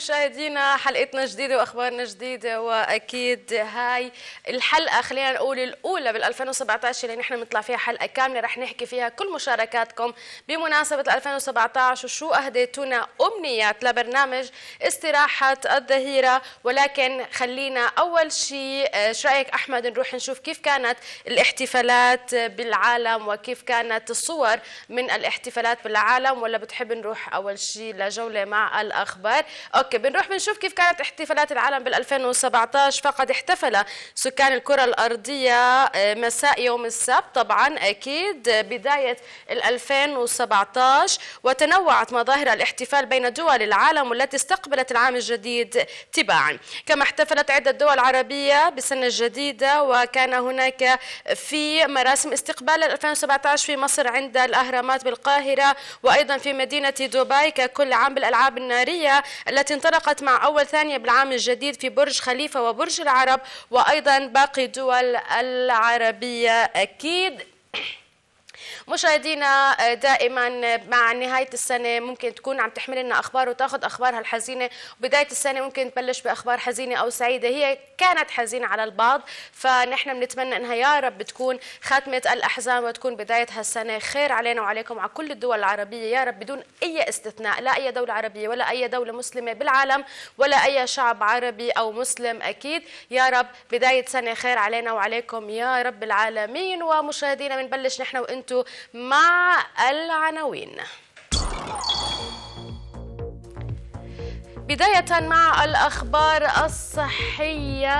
مشاهدينا حلقتنا جديده واخبارنا جديده واكيد هاي الحلقه خلينا نقول الاولى بال 2017 اللي نحن بنطلع فيها حلقه كامله رح نحكي فيها كل مشاركاتكم بمناسبه 2017 وشو اهديتونا امنيات لبرنامج استراحه الظهيره ولكن خلينا اول شيء آه، شو رايك احمد نروح نشوف كيف كانت الاحتفالات بالعالم وكيف كانت الصور من الاحتفالات بالعالم ولا بتحب نروح اول شيء لجوله مع الاخبار اوكي اوكي بنروح بنشوف كيف كانت احتفالات العالم بال2017 فقد احتفل سكان الكره الارضيه آه، مساء يوم السبت طبعا اكيد آه، بدايه 2017 وتنوعت مظاهر الاحتفال بين دول العالم والتي استقبلت العام الجديد تباعا كما احتفلت عده دول عربيه بالسنه الجديده وكان هناك في مراسم استقبال 2017 في مصر عند الاهرامات بالقاهره وايضا في مدينه دبي ككل عام بالالعاب الناريه التي انطلقت مع أول ثانية بالعام الجديد في برج خليفة وبرج العرب وأيضا باقي الدول العربية أكيد مشاهدينا دائما مع نهاية السنة ممكن تكون عم تحمل لنا أخبار وتاخذ أخبارها الحزينة وبداية السنة ممكن تبلش بأخبار حزينة أو سعيدة هي كانت حزينة على البعض فنحن بنتمنى أنها يا رب تكون خاتمة الأحزان وتكون بداية هالسنة خير علينا وعليكم وعلى كل الدول العربية يا رب بدون أي استثناء لا أي دولة عربية ولا أي دولة مسلمة بالعالم ولا أي شعب عربي أو مسلم أكيد يا رب بداية سنة خير علينا وعليكم يا رب العالمين ومشاهدينا بنبلش نحن وأنتم كنت مع العناوين بداية مع الأخبار الصحية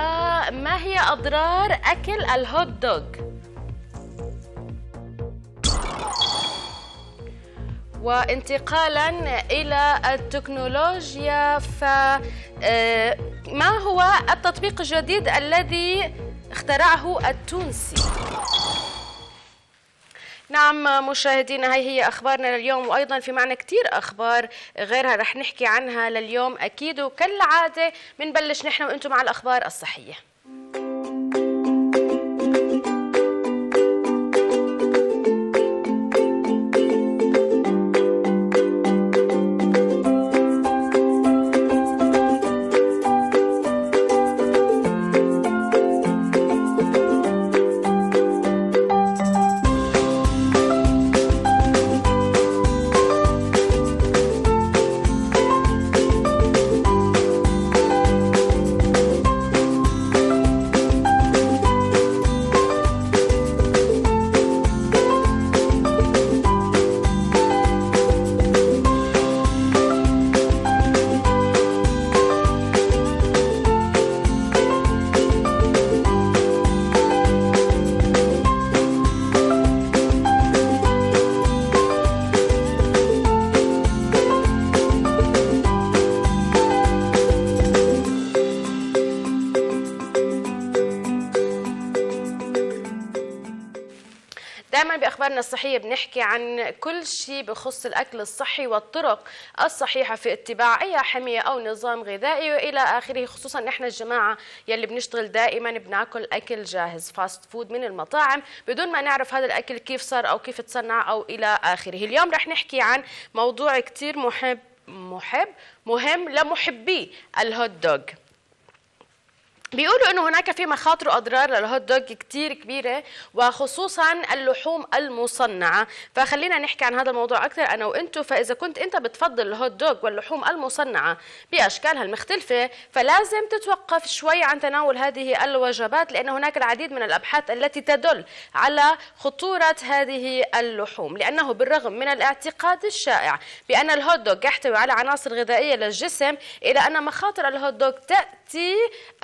ما هي أضرار أكل الهوت دوغ؟ وانتقالا إلى التكنولوجيا فما آه، هو التطبيق الجديد الذي اخترعه التونسي؟ نعم مشاهدينا هاي هي اخبارنا لليوم وايضا في معنا كثير اخبار غيرها رح نحكي عنها لليوم اكيد وكالعاده بنبلش نحن وانتم مع الاخبار الصحيه بنحكي طيب، عن كل شيء بخص الأكل الصحي والطرق الصحيحة في اتباع أي حمية أو نظام غذائي وإلى آخره خصوصا نحن الجماعة يلي بنشتغل دائما بناكل أكل جاهز فاست فود من المطاعم بدون ما نعرف هذا الأكل كيف صار أو كيف تصنع أو إلى آخره اليوم رح نحكي عن موضوع كثير محب محب مهم لمحبي الهوت دوغ بيقولوا انه هناك في مخاطر واضرار للهوت دوغ كثير كبيره وخصوصا اللحوم المصنعه فخلينا نحكي عن هذا الموضوع اكثر انا وانتم فاذا كنت انت بتفضل الهوت دوغ واللحوم المصنعه باشكالها المختلفه فلازم تتوقف شوي عن تناول هذه الوجبات لان هناك العديد من الابحاث التي تدل على خطوره هذه اللحوم لانه بالرغم من الاعتقاد الشائع بان الهوت دوغ يحتوي على عناصر غذائيه للجسم الا ان مخاطر الهوت دوغ تاتي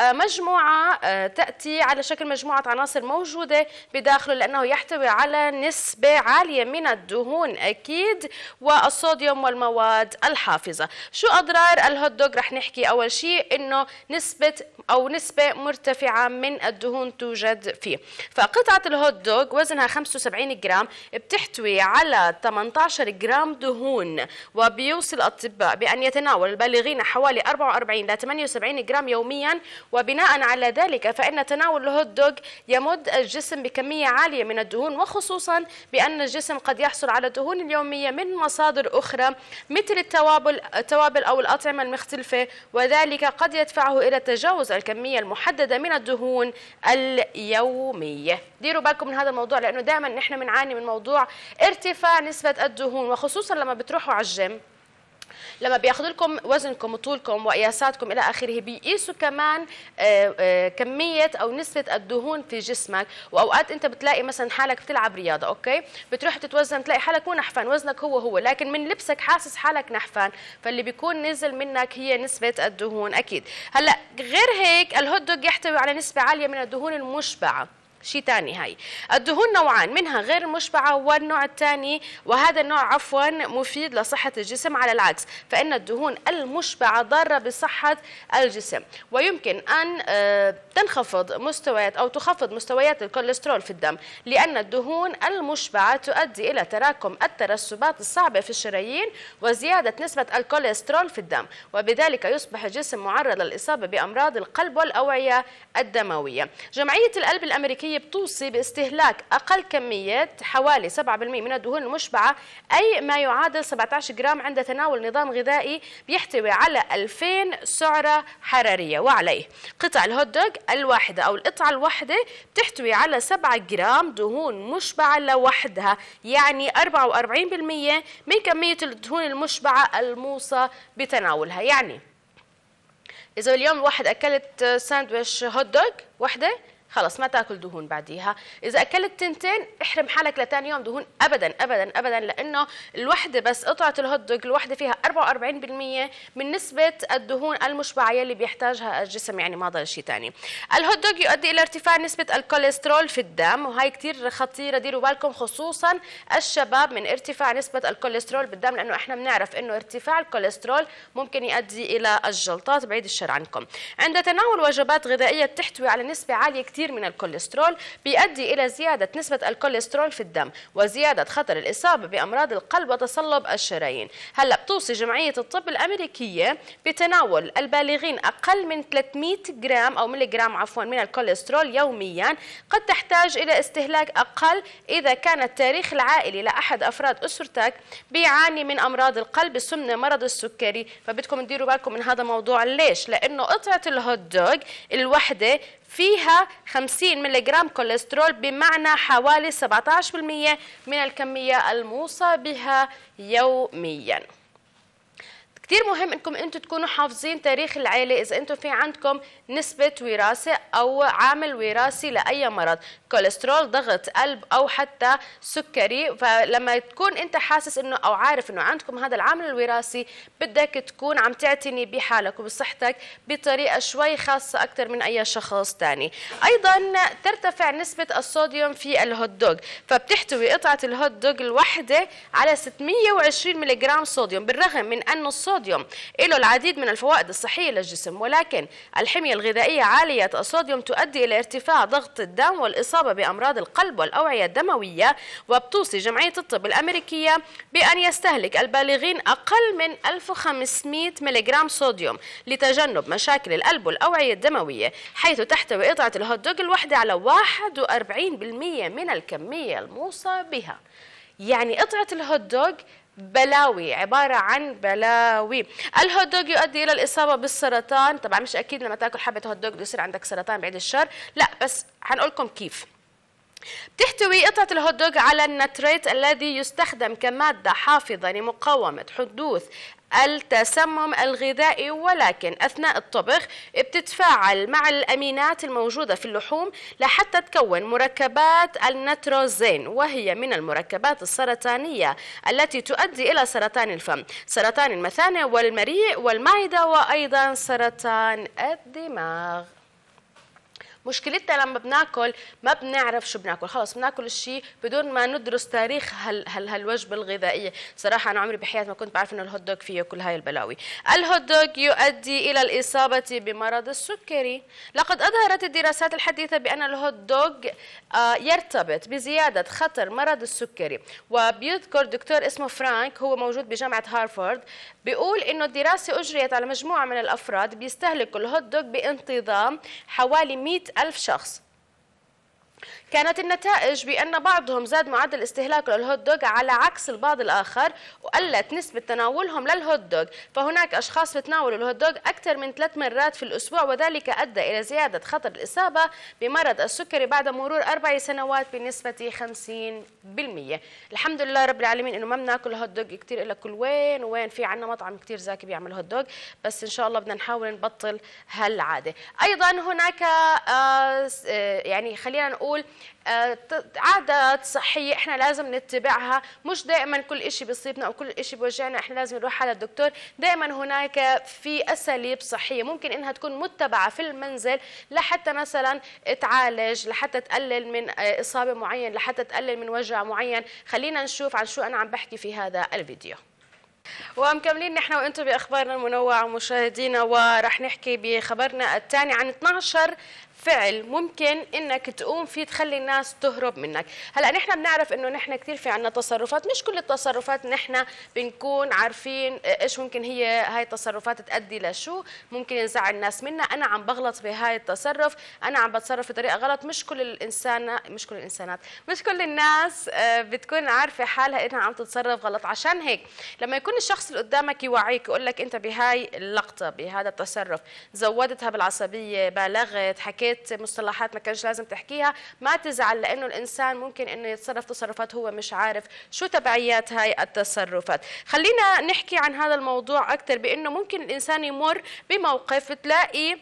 آه، مجموعة مجموعة آه، تأتي على شكل مجموعة عناصر موجودة بداخله لأنه يحتوي على نسبة عالية من الدهون أكيد والصوديوم والمواد الحافظة شو أضرار الهوت دوغ رح نحكي أول شيء أنه نسبة أو نسبة مرتفعة من الدهون توجد فيه فقطعة الهوت دوغ وزنها 75 جرام بتحتوي على 18 جرام دهون وبيوصي الأطباء بأن يتناول البالغين حوالي 44 إلى 78 جرام يوميا وبناء على ذلك فإن تناول الهوت دوغ يمد الجسم بكمية عالية من الدهون وخصوصا بأن الجسم قد يحصل على دهون اليومية من مصادر أخرى مثل التوابل, التوابل أو الأطعمة المختلفة وذلك قد يدفعه إلى تجاوز الكمية المحددة من الدهون اليومية ديروا بالكم من هذا الموضوع لأنه دائما نحن بنعاني من موضوع ارتفاع نسبة الدهون وخصوصا لما بتروحوا على الجيم لما بياخذوا لكم وزنكم وطولكم وقياساتكم الى اخره بيقيسوا كمان آه، آه، كميه او نسبه الدهون في جسمك واوقات انت بتلاقي مثلا حالك بتلعب رياضه اوكي بتروح تتوزن تلاقي حالك مو نحفان وزنك هو هو لكن من لبسك حاسس حالك نحفان فاللي بيكون نزل منك هي نسبه الدهون اكيد هلا غير هيك الهوت دوغ يحتوي على نسبه عاليه من الدهون المشبعه شيء ثاني هاي الدهون نوعان منها غير المشبعة والنوع الثاني وهذا النوع عفوا مفيد لصحة الجسم على العكس فإن الدهون المشبعة ضارة بصحة الجسم ويمكن أن آه، تنخفض مستويات أو تخفض مستويات الكوليسترول في الدم لأن الدهون المشبعة تؤدي إلى تراكم الترسبات الصعبة في الشرايين وزيادة نسبة الكوليسترول في الدم وبذلك يصبح الجسم معرض للإصابة بأمراض القلب والأوعية الدموية جمعية القلب الأمريكية الأمريكية بتوصي باستهلاك أقل كميات حوالي 7% من الدهون المشبعة أي ما يعادل 17 جرام عند تناول نظام غذائي بيحتوي على 2000 سعرة حرارية وعليه قطع الهوت دوغ الواحدة أو القطعة الواحدة بتحتوي على 7 جرام دهون مشبعة لوحدها يعني 44% من كمية الدهون المشبعة الموصى بتناولها يعني إذا اليوم الواحد أكلت ساندويش هوت دوغ واحدة خلاص ما تاكل دهون بعديها اذا اكلت تنتين احرم حالك لتاني يوم دهون ابدا ابدا ابدا لانه الوحده بس قطعه الهوت دوج الوحده فيها 44% من نسبه الدهون المشبعه يلي بيحتاجها الجسم يعني ما ضل شيء ثاني الهوت دوج يؤدي الى ارتفاع نسبه الكوليسترول في الدم وهي كثير خطيره ديروا بالكم خصوصا الشباب من ارتفاع نسبه الكوليسترول بالدم لانه احنا بنعرف انه ارتفاع الكوليسترول ممكن يؤدي الى الجلطات بعيد الشر عنكم عند تناول وجبات غذائيه بتحتوي على نسبه عاليه كتير كثير من الكوليسترول بيؤدي إلى زيادة نسبة الكوليسترول في الدم وزيادة خطر الإصابة بأمراض القلب وتصلب الشرايين هلأ بتوصي جمعية الطب الأمريكية بتناول البالغين أقل من 300 جرام أو ملي جرام عفوا من الكوليسترول يوميا قد تحتاج إلى استهلاك أقل إذا كان التاريخ العائلي لأحد أفراد أسرتك بيعاني من أمراض القلب السمنة مرض السكري فبدكم تديروا بالكم من هذا الموضوع ليش لأنه قطعة الهوت دوغ الوحدة فيها 50 ملغ كوليسترول بمعنى حوالي 17% من الكمية الموصى بها يومياً كثير مهم انكم انتم تكونوا حافظين تاريخ العيله اذا انتم في عندكم نسبه وراثه او عامل وراثي لاي مرض كوليسترول ضغط قلب او حتى سكري فلما تكون انت حاسس انه او عارف انه عندكم هذا العامل الوراثي بدك تكون عم تعتني بحالك وبصحتك بطريقه شوي خاصه اكثر من اي شخص ثاني ايضا ترتفع نسبه الصوديوم في الهوت دوغ فبتحتوي قطعه الهوت دوغ الواحده على 620 ملغ صوديوم بالرغم من انه الصوديوم الصوديوم له العديد من الفوائد الصحية للجسم ولكن الحمية الغذائية عالية الصوديوم تؤدي إلى ارتفاع ضغط الدم والإصابة بأمراض القلب والأوعية الدموية وبتوصي جمعية الطب الأمريكية بأن يستهلك البالغين أقل من 1500 ملغرام صوديوم لتجنب مشاكل القلب والأوعية الدموية حيث تحتوي قطعة الهوت دوغ الواحدة على 41% من الكمية الموصى بها يعني قطعة الهوت دوغ بلاوي عبارة عن بلاوي الهوت دوغ يؤدي إلى الإصابة بالسرطان طبعا مش أكيد لما تاكل حبة هوت دوغ يصير عندك سرطان بعيد الشر لا بس هنقولكم كيف بتحتوي قطعة الهوت دوغ على النتريت الذي يستخدم كمادة حافظة لمقاومة حدوث التسمم الغذائي ولكن أثناء الطبخ بتتفاعل مع الأمينات الموجودة في اللحوم لحتى تكون مركبات النتروزين وهي من المركبات السرطانية التي تؤدي إلى سرطان الفم سرطان المثانة والمريء والمعدة وأيضا سرطان الدماغ مشكلتنا لما بناكل ما بنعرف شو بناكل خلص بناكل الشيء بدون ما ندرس تاريخ هال هال هالوجبه الغذائيه صراحه انا عمري بحياتي ما كنت بعرف انه الهوت دوغ فيه كل هاي البلاوي الهوت دوغ يؤدي الى الاصابه بمرض السكري لقد اظهرت الدراسات الحديثه بان الهوت آه، دوغ يرتبط بزياده خطر مرض السكري وبيذكر دكتور اسمه فرانك هو موجود بجامعه هارفارد بيقول انه الدراسه اجريت على مجموعه من الافراد بيستهلكوا الهوت دوغ بانتظام حوالي 100 الف شخص كانت النتائج بأن بعضهم زاد معدل استهلاكه للهوت دوغ على عكس البعض الآخر وقلت نسبة تناولهم للهوت دوغ فهناك أشخاص بتناولوا الهوت دوغ أكثر من ثلاث مرات في الأسبوع وذلك أدى إلى زيادة خطر الإصابة بمرض السكري بعد مرور أربع سنوات بنسبة 50% الحمد لله رب العالمين إنه ما بناكل هوت دوغ كثير إلا كل وين وين في عنا مطعم كثير زاكي بيعمل هوت دوغ بس إن شاء الله بدنا نحاول نبطل هالعادة أيضا هناك آه, آه، يعني خلينا نقول عادات صحيه احنا لازم نتبعها مش دائما كل شيء بيصيبنا او كل شيء بوجعنا احنا لازم نروح على الدكتور دائما هناك في اساليب صحيه ممكن انها تكون متبعه في المنزل لحتى مثلا تعالج لحتى تقلل من آه، اصابه معين لحتى تقلل من وجع معين خلينا نشوف عن شو انا عم بحكي في هذا الفيديو ومكملين نحن وانتم باخبارنا المنوعه مشاهدينا ورح نحكي بخبرنا الثاني عن 12 فعل ممكن انك تقوم فيه تخلي الناس تهرب منك هلا نحن بنعرف انه نحن كثير في عنا تصرفات مش كل التصرفات نحن بنكون عارفين ايش ممكن هي هاي التصرفات تؤدي لشو ممكن ينزعل الناس منا انا عم بغلط بهاي التصرف انا عم بتصرف بطريقه غلط مش كل الانسان مش كل الانسانات مش كل الناس آه، بتكون عارفه حالها انها عم تتصرف غلط عشان هيك لما يكون الشخص اللي قدامك يوعيك يقول لك انت بهاي اللقطه بهذا التصرف زودتها بالعصبيه بالغت حكيت حكيت مصطلحات ما كانش لازم تحكيها ما تزعل لانه الانسان ممكن انه يتصرف تصرفات هو مش عارف شو تبعيات هاي التصرفات خلينا نحكي عن هذا الموضوع اكثر بانه ممكن الانسان يمر بموقف تلاقي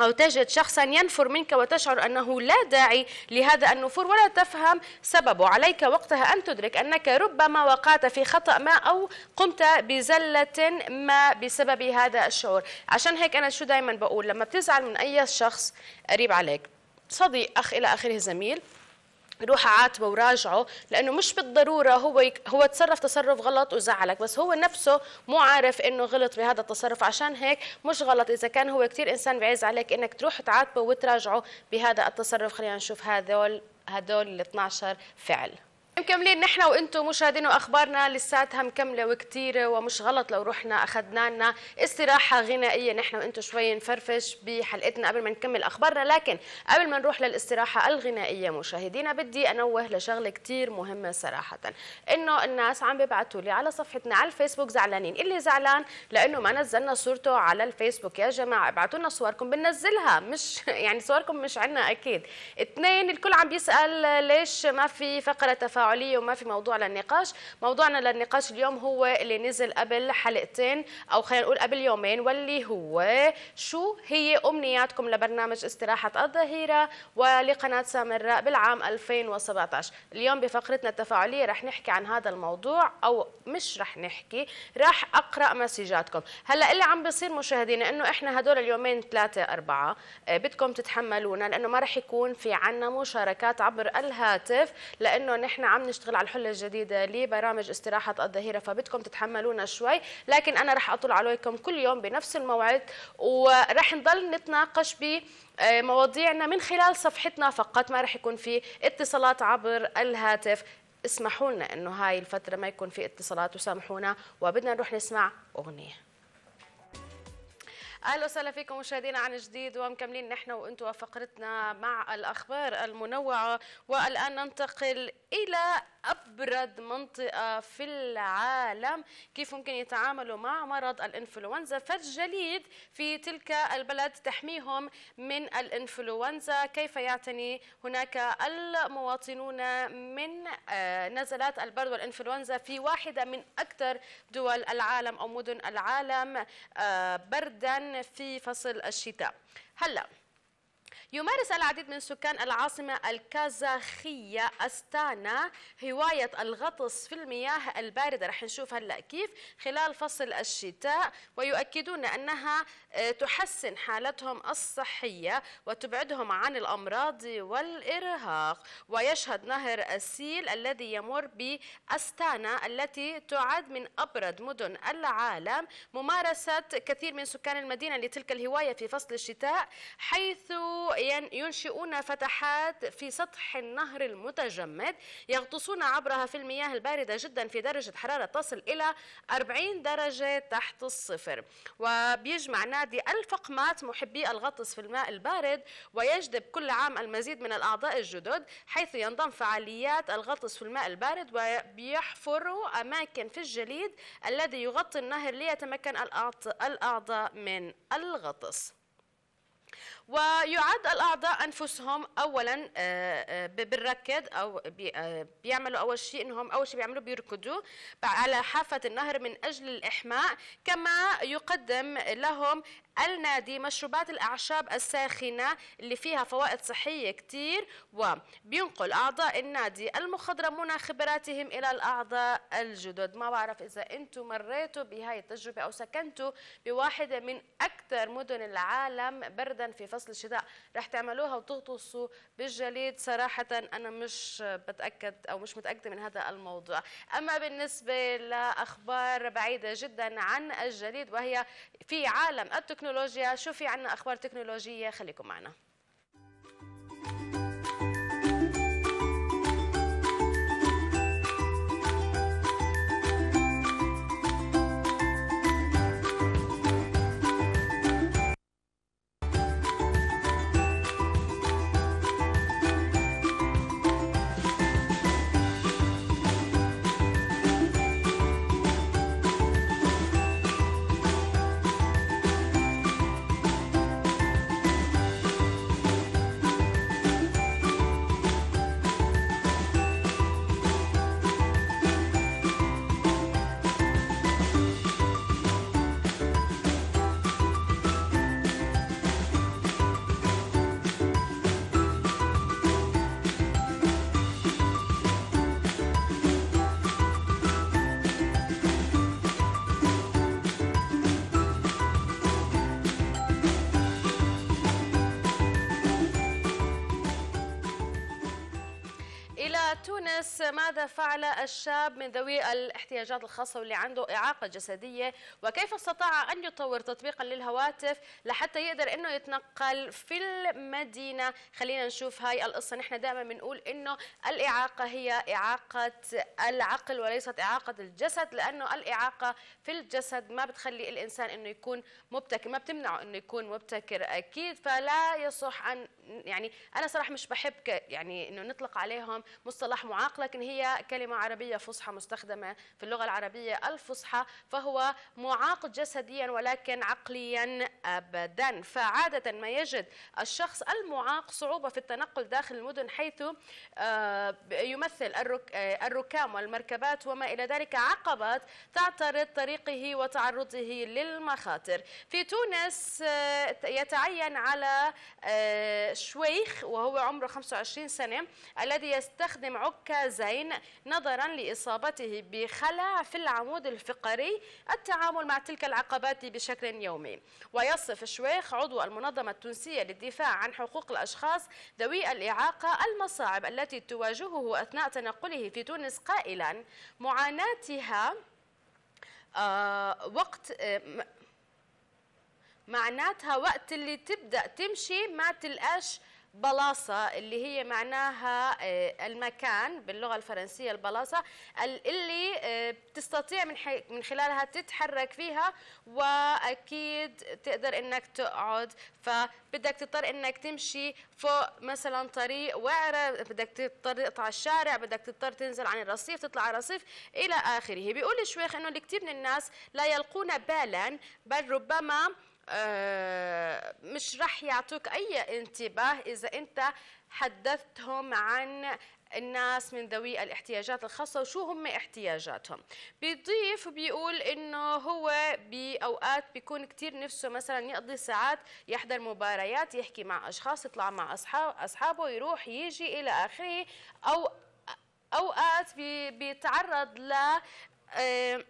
أو تجد شخصا ينفر منك وتشعر أنه لا داعي لهذا النفور ولا تفهم سببه عليك وقتها أن تدرك أنك ربما وقعت في خطأ ما أو قمت بزلة ما بسبب هذا الشعور عشان هيك أنا شو دايما بقول لما بتزعل من أي شخص قريب عليك صديق أخ إلى آخره زميل بروح اعاتبه وراجعه لانه مش بالضروره هو يك... هو تصرف تصرف غلط وزعلك بس هو نفسه مو عارف انه غلط بهذا التصرف عشان هيك مش غلط اذا كان هو كثير انسان بعز عليك انك تروح تعاتبه وتراجعه بهذا التصرف خلينا نشوف هذول هذول ال 12 فعل مكملين نحن وانتم مشاهدين واخبارنا لساتها مكمله وكثيره ومش غلط لو رحنا اخذنا لنا استراحه غنائيه نحن وانتم شوي نفرفش بحلقتنا قبل ما نكمل اخبارنا لكن قبل ما نروح للاستراحه الغنائيه مشاهدينا بدي انوه لشغله كثير مهمه صراحه انه الناس عم بيبعتوا لي على صفحتنا على الفيسبوك زعلانين اللي زعلان لانه ما نزلنا صورته على الفيسبوك يا جماعه ابعتوا لنا صوركم بننزلها مش يعني صوركم مش عنا اكيد اثنين الكل عم بيسال ليش ما في فقره تفاعل تفاعليه وما في موضوع للنقاش موضوعنا للنقاش اليوم هو اللي نزل قبل حلقتين او خلينا نقول قبل يومين واللي هو شو هي امنياتكم لبرنامج استراحه الظهيره ولقناه سامراء بالعام 2017 اليوم بفقرتنا التفاعليه رح نحكي عن هذا الموضوع او مش رح نحكي رح اقرا مسجاتكم هلا اللي عم بيصير مشاهدينا انه احنا هدول اليومين ثلاثه اربعه آه، بدكم تتحملونا لانه ما رح يكون في عنا مشاركات عبر الهاتف لانه نحن عم نشتغل على الحله الجديده لبرامج استراحه الظهيره فبدكم تتحملونا شوي لكن انا رح اطلع عليكم كل يوم بنفس الموعد ورح نضل نتناقش ب مواضيعنا من خلال صفحتنا فقط ما رح يكون في اتصالات عبر الهاتف اسمحوا لنا انه هاي الفتره ما يكون في اتصالات وسامحونا وبدنا نروح نسمع اغنيه اهلا وسهلا فيكم مشاهدينا عن جديد ومكملين نحن وانتم فقرتنا مع الاخبار المنوعه والان ننتقل الى ابرد منطقه في العالم كيف ممكن يتعاملوا مع مرض الانفلونزا فالجليد في تلك البلد تحميهم من الانفلونزا كيف يعتني هناك المواطنون من آه، نزلات البرد والانفلونزا في واحده من اكثر دول العالم او مدن العالم آه، بردا في فصل الشتاء هلا يمارس العديد من سكان العاصمة الكازاخية أستانا هواية الغطس في المياه الباردة رح نشوف هلأ كيف خلال فصل الشتاء ويؤكدون أنها آه، تحسن حالتهم الصحية وتبعدهم عن الأمراض والإرهاق ويشهد نهر السيل الذي يمر بأستانا التي تعد من أبرد مدن العالم ممارسة كثير من سكان المدينة لتلك الهواية في فصل الشتاء حيث ينشئون فتحات في سطح النهر المتجمد يغطسون عبرها في المياه الباردة جدا في درجة حرارة تصل إلى 40 درجة تحت الصفر وبيجمع نادي الفقمات محبي الغطس في الماء البارد ويجذب كل عام المزيد من الأعضاء الجدد حيث ينضم فعاليات الغطس في الماء البارد وبيحفر أماكن في الجليد الذي يغطي النهر ليتمكن الأعضاء من الغطس ويعد الأعضاء أنفسهم أولا آه، آه، بالركض أو آه، بيعملوا أول شيء أنهم أول شيء بيعملوا بيركضوا على حافة النهر من أجل الإحماء كما يقدم لهم النادي مشروبات الأعشاب الساخنة اللي فيها فوائد صحية كتير وبينقل أعضاء النادي المخضرمون خبراتهم إلى الأعضاء الجدد ما بعرف إذا أنتم مريتوا بهاي التجربة أو سكنتوا بواحدة من أكثر مدن العالم بردا في فصل الشتاء رح تعملوها وتغطسوا بالجليد صراحة أنا مش بتأكد أو مش متأكدة من هذا الموضوع أما بالنسبة لأخبار بعيدة جدا عن الجليد وهي في عالم التكنولوجيا شو في عنا أخبار تكنولوجية خليكم معنا أنس ماذا فعل الشاب من ذوي الاحتياجات الخاصة واللي عنده إعاقة جسدية وكيف استطاع أن يطور تطبيقا للهواتف لحتى يقدر أنه يتنقل في المدينة خلينا نشوف هاي القصة نحن دائما بنقول أنه الإعاقة هي إعاقة العقل وليست إعاقة الجسد لأنه الإعاقة في الجسد ما بتخلي الإنسان أنه يكون مبتكر ما بتمنعه أنه يكون مبتكر أكيد فلا يصح أن يعني أنا صراحة مش بحب يعني أنه نطلق عليهم مصطلح معاقب المعاق لكن هي كلمة عربية فصحى مستخدمة في اللغة العربية الفصحى فهو معاق جسديا ولكن عقليا أبدا فعادة ما يجد الشخص المعاق صعوبة في التنقل داخل المدن حيث آه، يمثل آه، الركام والمركبات وما إلى ذلك عقبات تعترض طريقه وتعرضه للمخاطر في تونس آه، يتعين على شويخ وهو عمره 25 سنة الذي يستخدم عكا زين نظرا لإصابته بخلع في العمود الفقري التعامل مع تلك العقبات بشكل يومي ويصف الشويخ عضو المنظمة التونسية للدفاع عن حقوق الأشخاص ذوي الإعاقة المصاعب التي تواجهه أثناء تنقله في تونس قائلا معاناتها آه وقت آه معناتها وقت اللي تبدأ تمشي ما تلقاش بلاصة اللي هي معناها آه، المكان باللغة الفرنسية البلاصة اللي بتستطيع آه، من من خلالها تتحرك فيها وأكيد تقدر إنك تقعد فبدك تضطر إنك تمشي فوق مثلا طريق وعرة بدك تضطر تقطع الشارع بدك تضطر تنزل عن الرصيف تطلع على الرصيف إلى آخره بيقول الشويخ إنه الكثير من الناس لا يلقون بالا بل ربما آه، مش رح يعطوك أي انتباه إذا أنت حدثتهم عن الناس من ذوي الاحتياجات الخاصة وشو هم احتياجاتهم بيضيف بيقول انه هو باوقات بيكون كثير نفسه مثلا يقضي ساعات يحضر مباريات يحكي مع اشخاص يطلع مع اصحاب اصحابه يروح يجي الى اخره او اوقات بيتعرض ل آه،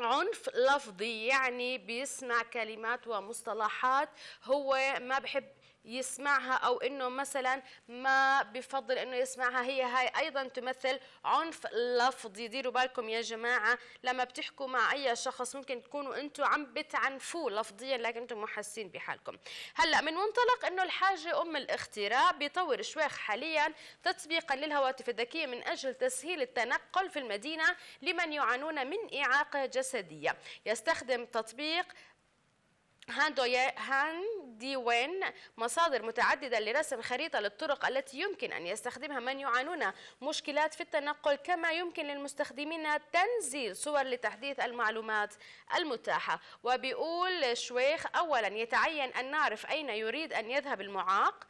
عنف لفظي يعني بيسمع كلمات ومصطلحات هو ما بحب يسمعها او انه مثلا ما بفضل انه يسمعها هي هاي ايضا تمثل عنف لفظي ديروا بالكم يا جماعه لما بتحكوا مع اي شخص ممكن تكونوا انتم عم بتعنفوه لفظيا لكن انتم مو حاسين بحالكم هلا من منطلق انه الحاجه ام الاختراع بيطور شويخ حاليا تطبيقا للهواتف الذكيه من اجل تسهيل التنقل في المدينه لمن يعانون من اعاقه جسديه يستخدم تطبيق وين مصادر متعددة لرسم خريطة للطرق التي يمكن أن يستخدمها من يعانون مشكلات في التنقل كما يمكن للمستخدمين تنزيل صور لتحديث المعلومات المتاحة وبيقول شويخ أولا يتعين أن نعرف أين يريد أن يذهب المعاق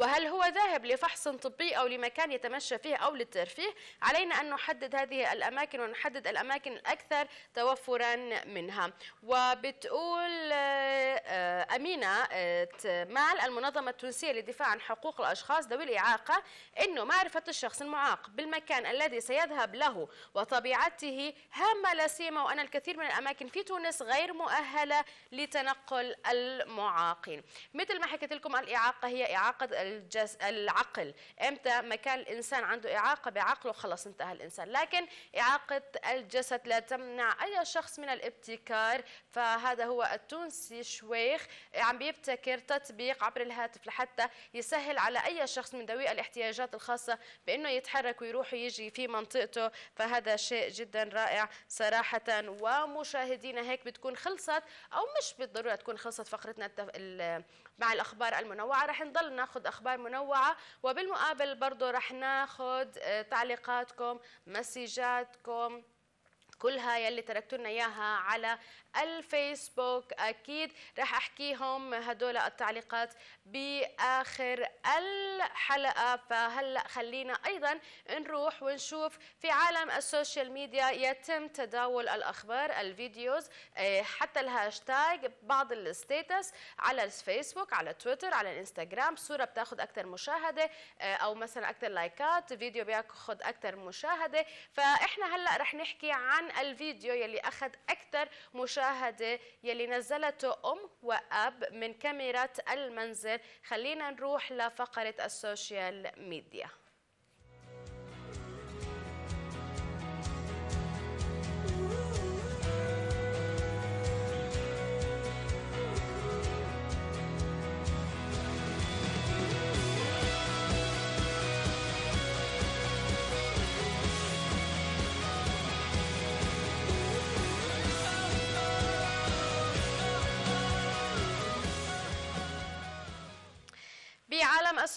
وهل هو ذاهب لفحص طبي أو لمكان يتمشى فيه أو للترفيه علينا أن نحدد هذه الأماكن ونحدد الأماكن الأكثر توفرا منها وبتقول آه، آه، أمينة آه، مال المنظمة التونسية للدفاع عن حقوق الأشخاص ذوي الإعاقة أنه معرفة الشخص المعاق بالمكان الذي سيذهب له وطبيعته هامة لا سيما وأن الكثير من الأماكن في تونس غير مؤهلة لتنقل المعاقين مثل ما حكيت لكم الإعاقة هي إعاقة الجس... العقل امتى ما كان الانسان عنده اعاقه بعقله خلص انتهى الانسان لكن اعاقه الجسد لا تمنع اي شخص من الابتكار فهذا هو التونسي شويخ عم بيبتكر تطبيق عبر الهاتف لحتى يسهل على اي شخص من ذوي الاحتياجات الخاصه بانه يتحرك ويروح ويجي في منطقته فهذا شيء جدا رائع صراحه ومشاهدينا هيك بتكون خلصت او مش بالضروره تكون خلصت فقرتنا مع الأخبار المنوعة رح نضل ناخذ أخبار منوعة وبالمقابل برضه رح ناخذ آه، تعليقاتكم مسجاتكم كلها يلي تركتوا لنا اياها على الفيسبوك أكيد رح أحكيهم هدول التعليقات بآخر الحلقة فهلأ خلينا أيضا نروح ونشوف في عالم السوشيال ميديا يتم تداول الأخبار الفيديوز إيه، حتى الهاشتاج بعض الستيتس على الفيسبوك على تويتر على الانستغرام صورة بتاخذ أكثر مشاهدة إيه، أو مثلا أكثر لايكات فيديو بياخذ أكثر مشاهدة فإحنا هلأ رح نحكي عن الفيديو يلي أخذ أكثر مشاهدة المشاهدة يلي نزلته أم وأب من كاميرات المنزل خلينا نروح لفقرة السوشيال ميديا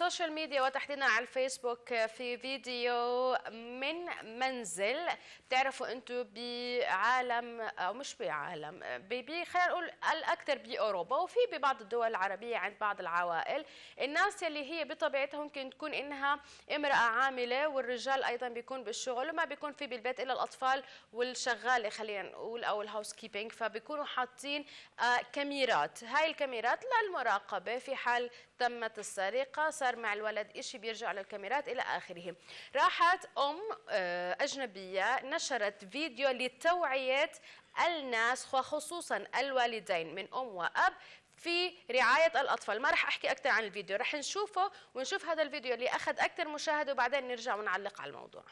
السوشيال ميديا وتحديدا على الفيسبوك في فيديو من منزل بتعرفوا انتم بعالم او مش بعالم خلينا نقول الاكثر باوروبا وفي ببعض الدول العربيه عند بعض العوائل الناس اللي هي بطبيعتها ممكن تكون انها امراه عامله والرجال ايضا بيكون بالشغل وما بيكون في بالبيت الا الاطفال والشغاله خلينا نقول او الهاوس كيبينج فبيكونوا حاطين آه، كاميرات هاي الكاميرات للمراقبه في حال تمت السرقة صار مع الولد إشي بيرجع للكاميرات إلى آخره راحت أم آه، أجنبية نشرت فيديو لتوعية الناس وخصوصا الوالدين من أم وأب في رعاية الأطفال ما رح أحكي أكثر عن الفيديو رح نشوفه ونشوف هذا الفيديو اللي أخذ أكثر مشاهدة وبعدين نرجع ونعلق على الموضوع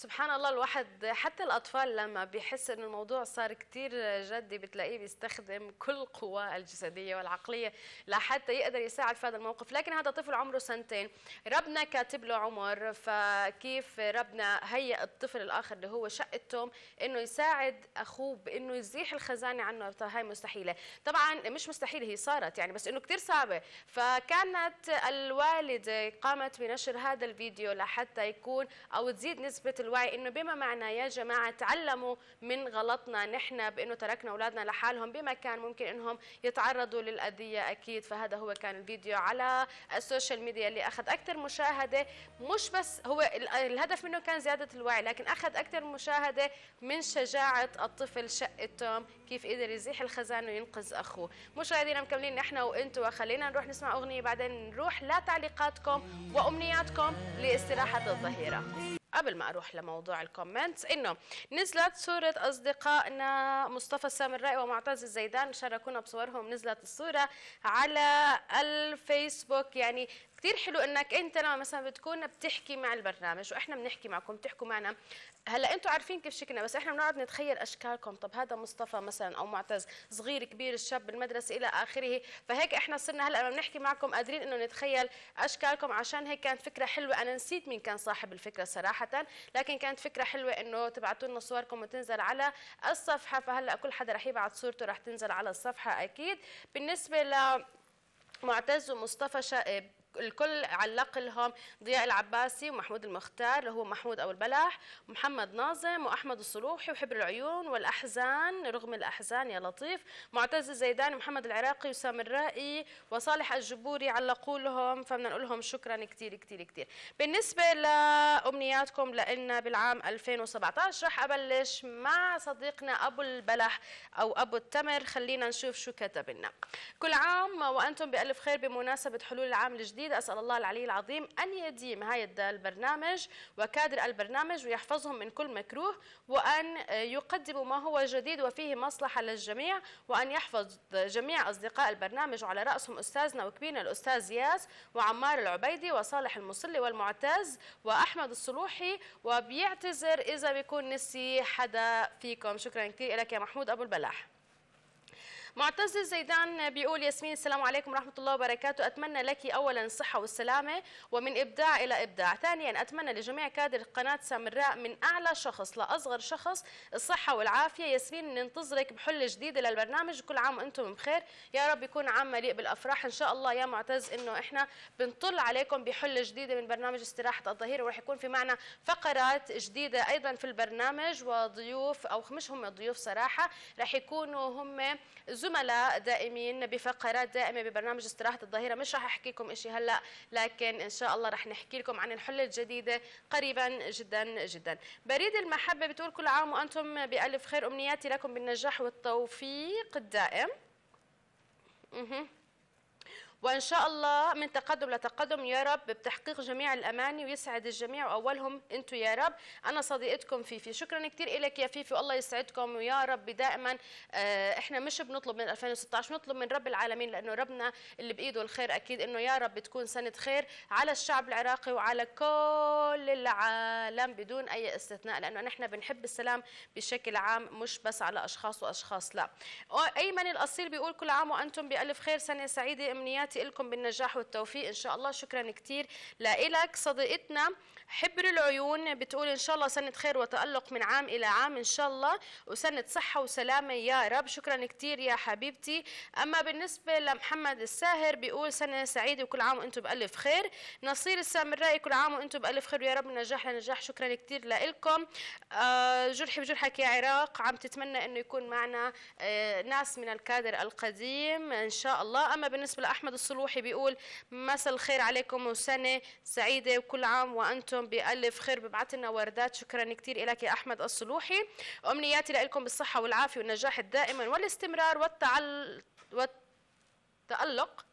سبحان الله الواحد حتى الأطفال لما بيحس أن الموضوع صار كتير جدي بتلاقيه بيستخدم كل قواه الجسدية والعقلية لحتى يقدر يساعد في هذا الموقف لكن هذا طفل عمره سنتين ربنا كاتب له عمر فكيف ربنا هيئ الطفل الآخر اللي هو شق التوم أنه يساعد أخوه بأنه يزيح الخزانة عنه طيب، هاي مستحيلة طبعا مش مستحيلة هي صارت يعني بس أنه كتير صعبة فكانت الوالدة قامت بنشر هذا الفيديو لحتى يكون أو تزيد نسبة الوعي انه بما معنى يا جماعه تعلموا من غلطنا نحن بانه تركنا اولادنا لحالهم بما كان ممكن انهم يتعرضوا للاذيه اكيد فهذا هو كان الفيديو على السوشيال ميديا اللي اخذ اكثر مشاهده مش بس هو الهدف منه كان زياده الوعي لكن اخذ اكثر مشاهده من شجاعه الطفل شق توم كيف قدر يزيح الخزان وينقذ اخوه مشاهدينا مكملين نحن وانتم وخلينا نروح نسمع اغنيه بعدين نروح لتعليقاتكم وامنياتكم لاستراحه الظهيره قبل ما اروح لموضوع الكومنتس انه نزلت صوره اصدقائنا مصطفى السامرائي ومعتز الزيدان شاركونا بصورهم نزلت الصوره على الفيسبوك يعني كثير حلو انك انت لما مثلا بتكون بتحكي مع البرنامج واحنا بنحكي معكم بتحكوا معنا هلا انتم عارفين كيف شكلنا بس احنا بنقعد نتخيل اشكالكم طب هذا مصطفى مثلا او معتز صغير كبير الشاب بالمدرسه الى اخره فهيك احنا صرنا هلا لما بنحكي معكم قادرين انه نتخيل اشكالكم عشان هيك كانت فكره حلوه انا نسيت مين كان صاحب الفكره صراحه لكن كانت فكره حلوه انه تبعتوا لنا صوركم وتنزل على الصفحه فهلا كل حدا رح يبعت صورته رح تنزل على الصفحه اكيد بالنسبه ل معتز ومصطفى شائب الكل علق لهم ضياء العباسي ومحمود المختار اللي هو محمود أبو البلح محمد ناظم وأحمد الصلوحي وحبر العيون والأحزان رغم الأحزان يا لطيف معتز الزيداني محمد العراقي وسام الرائي وصالح الجبوري علقوا لهم فبدنا نقول لهم شكرا كثير كثير كثير بالنسبة لأمنياتكم لنا بالعام 2017 راح أبلش مع صديقنا أبو البلح أو أبو التمر خلينا نشوف شو كتب لنا كل عام وأنتم بألف خير بمناسبة حلول العام الجديد جديد أسأل الله العلي العظيم أن يديم هذا البرنامج وكادر البرنامج ويحفظهم من كل مكروه وأن يقدموا ما هو جديد وفيه مصلحة للجميع وأن يحفظ جميع أصدقاء البرنامج وعلى رأسهم أستاذنا وكبيرنا الأستاذ ياس وعمار العبيدي وصالح المصلي والمعتز وأحمد الصلوحي وبيعتذر إذا بيكون نسي حدا فيكم شكرا كثير لك يا محمود أبو البلاح معتز الزيدان بيقول ياسمين السلام عليكم ورحمة الله وبركاته أتمنى لك أولا الصحة والسلامة ومن إبداع إلى إبداع ثانيا أتمنى لجميع كادر قناة سامراء من أعلى شخص لأصغر شخص الصحة والعافية ياسمين ننتظرك بحل جديدة للبرنامج كل عام وأنتم بخير يا رب يكون عام مليء بالأفراح إن شاء الله يا معتز إنه إحنا بنطل عليكم بحل جديدة من برنامج استراحة الظهير ورح يكون في معنا فقرات جديدة أيضا في البرنامج وضيوف أو مش هم ضيوف صراحة رح يكونوا هم زملاء دائمين بفقرات دائمه ببرنامج استراحه الظهيره مش رح احكي لكم شيء هلا لكن ان شاء الله رح نحكي لكم عن الحله الجديده قريبا جدا جدا بريد المحبه بتقول كل عام وانتم بالف خير امنياتي لكم بالنجاح والتوفيق الدائم وإن شاء الله من تقدم لتقدم يا رب بتحقيق جميع الأماني ويسعد الجميع وأولهم أنتم يا رب أنا صديقتكم فيفي شكرا كثير لك يا فيفي والله يسعدكم ويا رب دائما آه، إحنا مش بنطلب من 2016 بنطلب من رب العالمين لأنه ربنا اللي بإيده الخير أكيد أنه يا رب تكون سنة خير على الشعب العراقي وعلى كل العالم بدون أي استثناء لأنه نحن بنحب السلام بشكل عام مش بس على أشخاص وأشخاص لا أيمن الأصيل بيقول كل عام وأنتم بألف خير سنة سعيدة أمنيات تمنياتي لكم بالنجاح والتوفيق ان شاء الله شكرا كثير لك صديقتنا حبر العيون بتقول ان شاء الله سنه خير وتالق من عام الى عام ان شاء الله وسنه صحه وسلامه يا رب شكرا كثير يا حبيبتي اما بالنسبه لمحمد الساهر بيقول سنه سعيده وكل عام وانتم بالف خير نصير السامرائي كل عام وانتم بالف خير ويا رب نجاح لنجاح شكرا كثير لكم آه، جرحي بجرحك يا عراق عم تتمنى انه يكون معنا آه، ناس من الكادر القديم ان شاء الله اما بالنسبه لاحمد الصلوحي بيقول مساء الخير عليكم وسنة سعيدة وكل عام وأنتم بألف خير ببعث لنا وردات شكرا كثير لك يا أحمد الصلوحي أمنياتي لكم بالصحة والعافية والنجاح الدائم والاستمرار والتعل... والتألق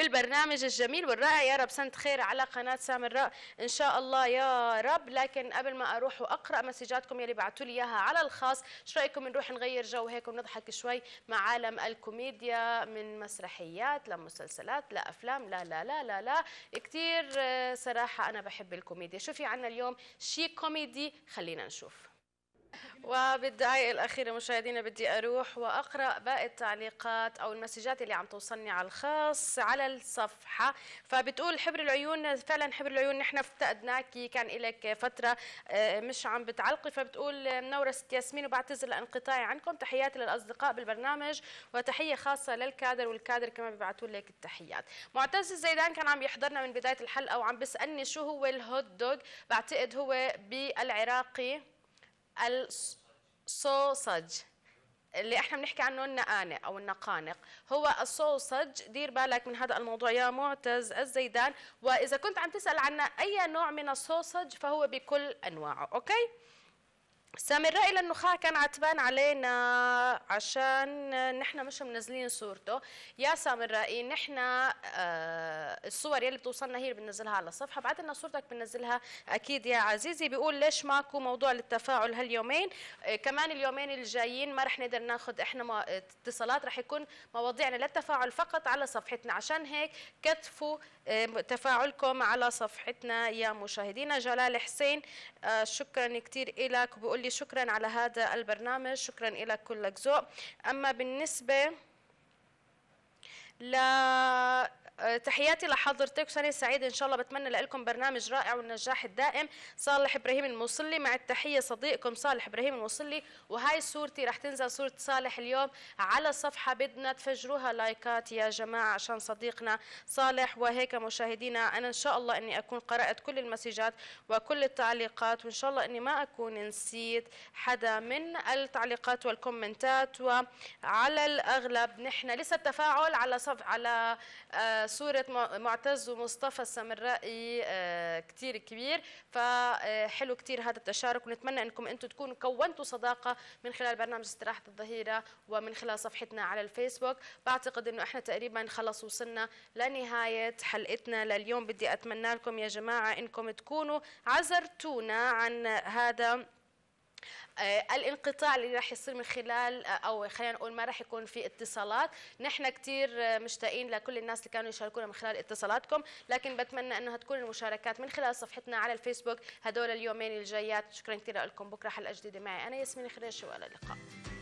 بالبرنامج الجميل والرائع يا رب سنة خير على قناة سامراء إن شاء الله يا رب لكن قبل ما أروح وأقرأ مسجاتكم يلي بعتوا لي إياها على الخاص إيش رأيكم نروح نغير جو هيك ونضحك شوي مع عالم الكوميديا من مسرحيات لمسلسلات لأفلام لا لا لا لا لا كتير آه، صراحة أنا بحب الكوميديا شو في عنا اليوم شي كوميدي خلينا نشوف وبالدقائق الأخيرة مشاهدينا بدي أروح وأقرأ باقي التعليقات أو المسجات اللي عم توصلني على الخاص على الصفحة فبتقول حبر العيون فعلا حبر العيون نحن افتقدناكي كان لك فترة آه، مش عم بتعلقي فبتقول آه، منورة ست ياسمين وبعتذر لانقطاعي عنكم تحياتي للأصدقاء بالبرنامج وتحية خاصة للكادر والكادر كمان بيبعتوا لك التحيات معتز الزيدان كان عم يحضرنا من بداية الحلقة وعم بيسألني شو هو الهوت دوغ بعتقد هو بالعراقي الصوصج اللي احنا بنحكي عنه النقانق او النقانق هو الصوصج دير بالك من هذا الموضوع يا معتز الزيدان واذا كنت عم تسال عن اي نوع من الصوصج فهو بكل انواعه اوكي سامر إلى النخاع كان عتبان علينا عشان نحن مش منزلين صورته يا سامر رائي نحن آه الصور يلي بتوصلنا هي اللي بننزلها على الصفحه بعد لنا صورتك بنزلها اكيد يا عزيزي بيقول ليش ماكو موضوع للتفاعل هاليومين آه كمان اليومين الجايين ما رح نقدر ناخذ احنا اتصالات رح يكون مواضيعنا للتفاعل فقط على صفحتنا عشان هيك كتفوا آه، تفاعلكم على صفحتنا يا مشاهدينا جلال حسين آه شكرا كثير لك بقول بقول لي شكرا على هذا البرنامج شكرا لك كلك ذوق اما بالنسبه لا آه، تحياتي لحضرتك وسنه سعيده ان شاء الله بتمنى لكم برنامج رائع والنجاح الدائم صالح ابراهيم الموصلي مع التحيه صديقكم صالح ابراهيم الموصلي وهاي صورتي رح تنزل صوره صالح اليوم على الصفحه بدنا تفجروها لايكات يا جماعه عشان صديقنا صالح وهيك مشاهدينا انا ان شاء الله اني اكون قرات كل المسجات وكل التعليقات وان شاء الله اني ما اكون نسيت حدا من التعليقات والكومنتات وعلى الاغلب نحن لسه التفاعل على صف على آه، صورة معتز ومصطفى السمرائي آه، كتير كبير فحلو كتير هذا التشارك ونتمنى أنكم أنتم تكونوا كونتوا صداقة من خلال برنامج استراحة الظهيرة ومن خلال صفحتنا على الفيسبوك بعتقد أنه إحنا تقريبا خلص وصلنا لنهاية حلقتنا لليوم بدي أتمنى لكم يا جماعة أنكم تكونوا عزرتونا عن هذا آه، الانقطاع اللي راح يصير من خلال آه، او خلينا نقول ما راح يكون في اتصالات نحن كثير آه، مشتاقين لكل الناس اللي كانوا يشاركونا من خلال اتصالاتكم لكن بتمنى انها تكون المشاركات من خلال صفحتنا على الفيسبوك هدول اليومين الجايات شكرا كثير لكم بكره حلقه جديده معي انا ياسمين خريش والى اللقاء